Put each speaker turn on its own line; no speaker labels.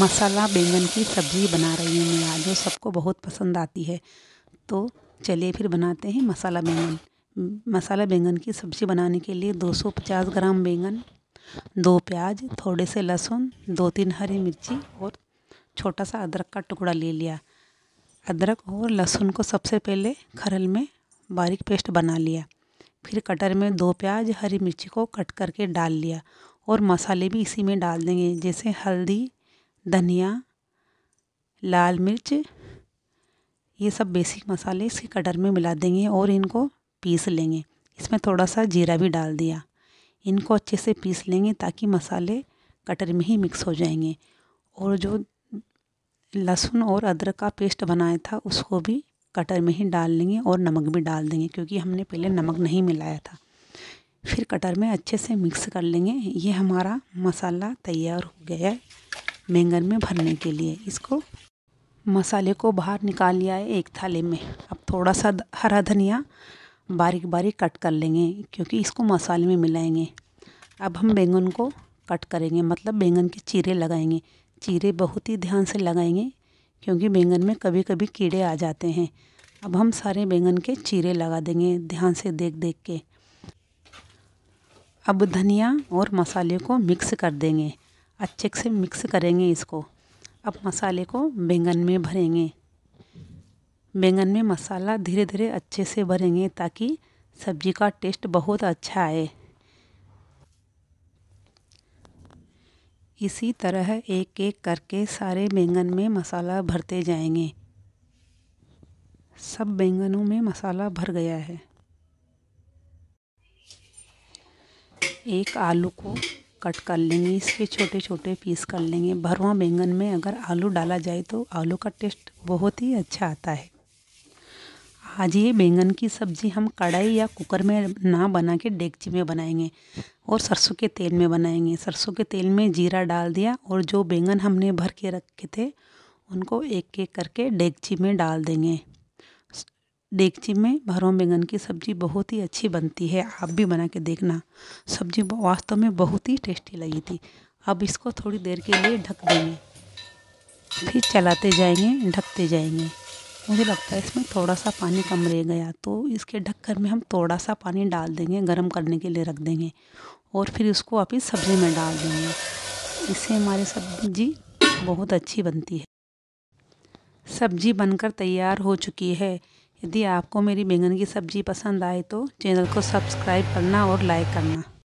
मसाला बैंगन की सब्ज़ी बना रही हूँ मैं आज जो सबको बहुत पसंद आती है तो चलिए फिर बनाते हैं मसाला बैंगन मसाला बैंगन की सब्ज़ी बनाने के लिए 250 ग्राम बैंगन दो प्याज थोड़े से लहसुन दो तीन हरी मिर्ची और छोटा सा अदरक का टुकड़ा ले लिया अदरक और लहसुन को सबसे पहले खरल में बारीक पेस्ट बना लिया फिर कटर में दो प्याज हरी मिर्ची को कट करके डाल लिया और मसाले भी इसी में डाल देंगे जैसे हल्दी धनिया लाल मिर्च ये सब बेसिक मसाले इसके कटर में मिला देंगे और इनको पीस लेंगे इसमें थोड़ा सा जीरा भी डाल दिया इनको अच्छे से पीस लेंगे ताकि मसाले कटर में ही मिक्स हो जाएंगे और जो लहसुन और अदरक का पेस्ट बनाया था उसको भी कटर में ही डाल लेंगे और नमक भी डाल देंगे क्योंकि हमने पहले नमक नहीं मिलाया था फिर कटर में अच्छे से मिक्स कर लेंगे ये हमारा मसाला तैयार हो गया है बैंगन में भरने के लिए इसको मसाले को बाहर निकाल लिया है एक थाली में अब थोड़ा सा हरा धनिया बारीक बारीक कट कर लेंगे क्योंकि इसको मसाले में मिलाएंगे अब हम बैंगन को कट करेंगे मतलब बैंगन के चीरे लगाएंगे चीरे बहुत ही ध्यान से लगाएंगे क्योंकि बैंगन में कभी कभी कीड़े आ जाते हैं अब हम सारे बैंगन के चीरे लगा देंगे ध्यान से देख देख के अब धनिया और मसाले को मिक्स कर देंगे अच्छे से मिक्स करेंगे इसको अब मसाले को बैंगन में भरेंगे बैंगन में मसाला धीरे धीरे अच्छे से भरेंगे ताकि सब्जी का टेस्ट बहुत अच्छा आए इसी तरह एक एक करके सारे बैंगन में मसाला भरते जाएंगे सब बैंगनों में मसाला भर गया है एक आलू को कट कर लेंगे इसके छोटे छोटे पीस कर लेंगे भरवा बैंगन में अगर आलू डाला जाए तो आलू का टेस्ट बहुत ही अच्छा आता है आज ये बैंगन की सब्ज़ी हम कढ़ाई या कुकर में ना बना के डेगची में बनाएंगे और सरसों के तेल में बनाएंगे सरसों के तेल में जीरा डाल दिया और जो बैंगन हमने भर के रखे थे उनको एक एक करके डेगची में डाल देंगे डेगची में भरवा बैंगन की सब्जी बहुत ही अच्छी बनती है आप भी बना के देखना सब्जी वास्तव में बहुत ही टेस्टी लगी थी अब इसको थोड़ी देर के लिए ढक देंगे फिर चलाते जाएंगे ढकते जाएंगे मुझे लगता है इसमें थोड़ा सा पानी कम रह गया तो इसके ढक्कन में हम थोड़ा सा पानी डाल देंगे गर्म करने के लिए रख देंगे और फिर इसको आप इस सब्ज़ी में डाल देंगे इससे हमारी सब्जी बहुत अच्छी बनती है सब्जी बनकर तैयार हो चुकी है यदि आपको मेरी बैंगन की सब्ज़ी पसंद आए तो चैनल को सब्सक्राइब करना और लाइक करना